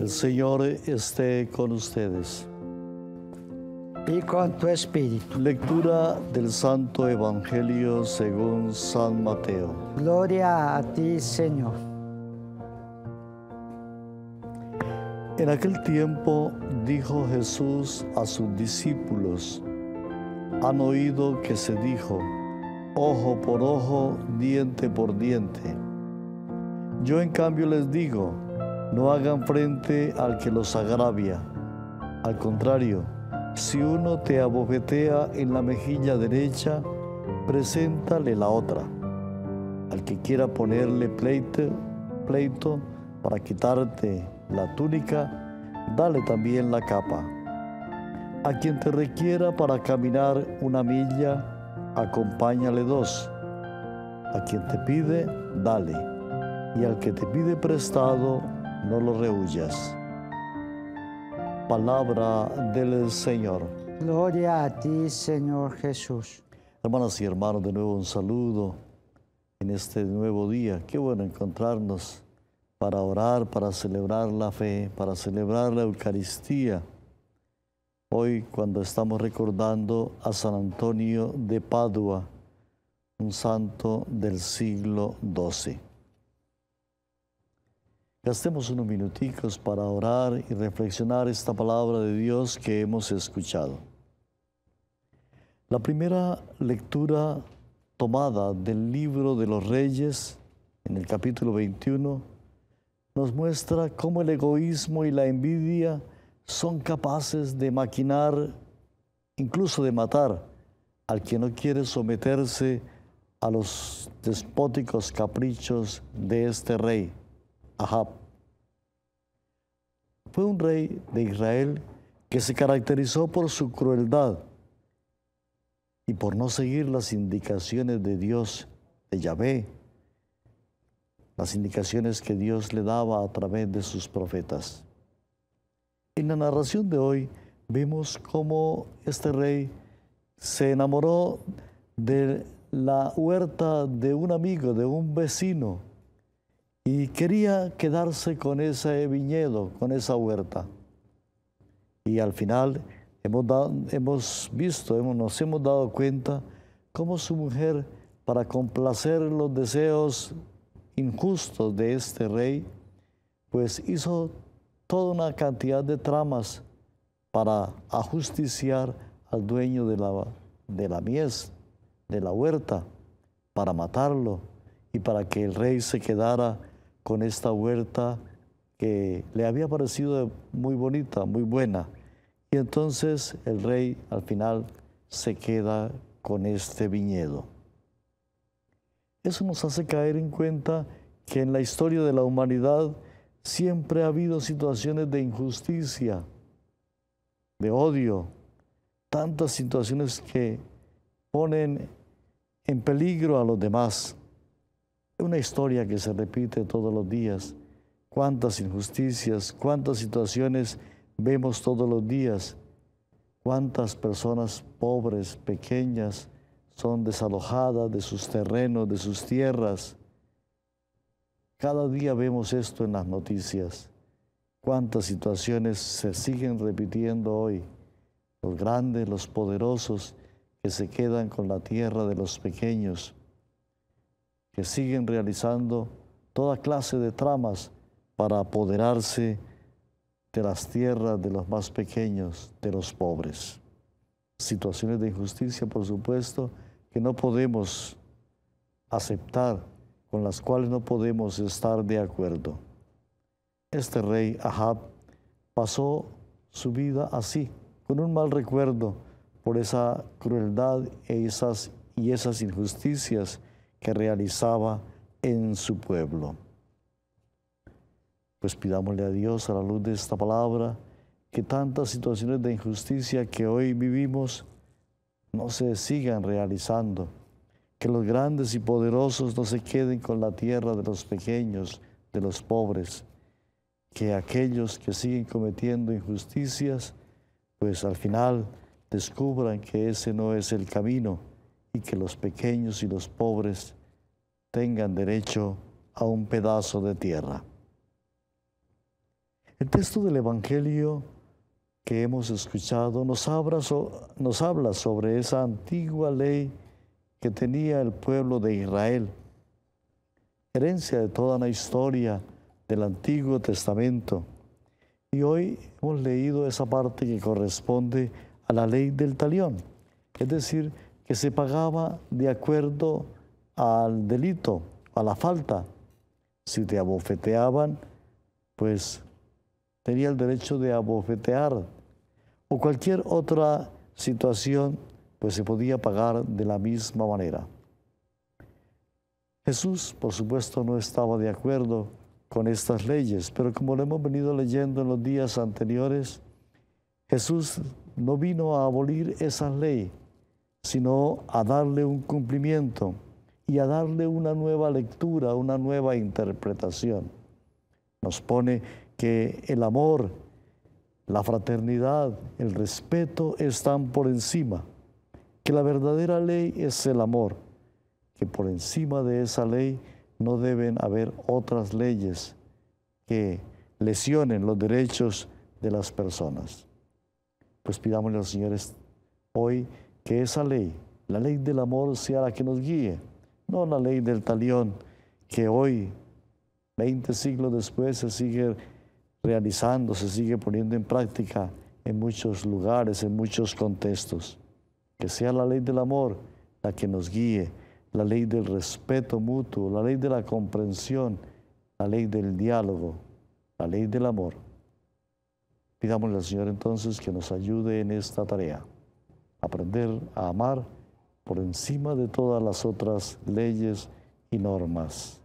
El Señor esté con ustedes. Y con tu espíritu. Lectura del Santo Evangelio según San Mateo. Gloria a ti, Señor. En aquel tiempo dijo Jesús a sus discípulos, han oído que se dijo, ojo por ojo, diente por diente. Yo en cambio les digo, no hagan frente al que los agravia. Al contrario, si uno te abofetea en la mejilla derecha, preséntale la otra. Al que quiera ponerle pleito, pleito para quitarte la túnica, dale también la capa. A quien te requiera para caminar una milla, acompáñale dos. A quien te pide, dale. Y al que te pide prestado, no lo rehuyas. Palabra del Señor. Gloria a ti, Señor Jesús. Hermanas y hermanos, de nuevo un saludo en este nuevo día. Qué bueno encontrarnos para orar, para celebrar la fe, para celebrar la Eucaristía. Hoy cuando estamos recordando a San Antonio de Padua, un santo del siglo XII. Gastemos unos minuticos para orar y reflexionar esta palabra de Dios que hemos escuchado. La primera lectura tomada del libro de los reyes, en el capítulo 21, nos muestra cómo el egoísmo y la envidia son capaces de maquinar, incluso de matar, al que no quiere someterse a los despóticos caprichos de este rey. Ahab. Fue un rey de Israel que se caracterizó por su crueldad y por no seguir las indicaciones de Dios, de Yahvé, las indicaciones que Dios le daba a través de sus profetas. En la narración de hoy vemos cómo este rey se enamoró de la huerta de un amigo, de un vecino, y quería quedarse con ese viñedo, con esa huerta. Y al final hemos, visto, hemos, nos hemos dado cuenta cómo su mujer, para complacer los deseos injustos de este rey, pues hizo toda una cantidad de tramas para ajusticiar al dueño de la, de la mies, de la huerta, para matarlo y para que el rey se quedara con esta huerta que le había parecido muy bonita, muy buena. Y entonces el rey al final se queda con este viñedo. Eso nos hace caer en cuenta que en la historia de la humanidad siempre ha habido situaciones de injusticia, de odio, tantas situaciones que ponen en peligro a los demás. Una historia que se repite todos los días. Cuántas injusticias, cuántas situaciones vemos todos los días. Cuántas personas pobres, pequeñas, son desalojadas de sus terrenos, de sus tierras. Cada día vemos esto en las noticias. Cuántas situaciones se siguen repitiendo hoy. Los grandes, los poderosos, que se quedan con la tierra de los pequeños que siguen realizando toda clase de tramas para apoderarse de las tierras de los más pequeños, de los pobres. Situaciones de injusticia, por supuesto, que no podemos aceptar, con las cuales no podemos estar de acuerdo. Este rey Ahab pasó su vida así, con un mal recuerdo por esa crueldad e y esas injusticias que realizaba en su pueblo. Pues pidámosle a Dios a la luz de esta palabra que tantas situaciones de injusticia que hoy vivimos no se sigan realizando, que los grandes y poderosos no se queden con la tierra de los pequeños, de los pobres, que aquellos que siguen cometiendo injusticias, pues al final descubran que ese no es el camino que los pequeños y los pobres tengan derecho a un pedazo de tierra. El texto del Evangelio que hemos escuchado nos nos habla sobre esa antigua ley que tenía el pueblo de Israel, herencia de toda la historia del Antiguo Testamento. Y hoy hemos leído esa parte que corresponde a la ley del talión, es decir, que se pagaba de acuerdo al delito, a la falta. Si te abofeteaban, pues tenía el derecho de abofetear. O cualquier otra situación, pues se podía pagar de la misma manera. Jesús, por supuesto, no estaba de acuerdo con estas leyes, pero como lo hemos venido leyendo en los días anteriores, Jesús no vino a abolir esas leyes, sino a darle un cumplimiento y a darle una nueva lectura, una nueva interpretación. Nos pone que el amor, la fraternidad, el respeto están por encima, que la verdadera ley es el amor, que por encima de esa ley no deben haber otras leyes que lesionen los derechos de las personas. Pues pidámosle al Señor hoy que esa ley, la ley del amor, sea la que nos guíe, no la ley del talión que hoy, 20 siglos después, se sigue realizando, se sigue poniendo en práctica en muchos lugares, en muchos contextos. Que sea la ley del amor la que nos guíe, la ley del respeto mutuo, la ley de la comprensión, la ley del diálogo, la ley del amor. Pidámosle al Señor entonces que nos ayude en esta tarea aprender a amar por encima de todas las otras leyes y normas.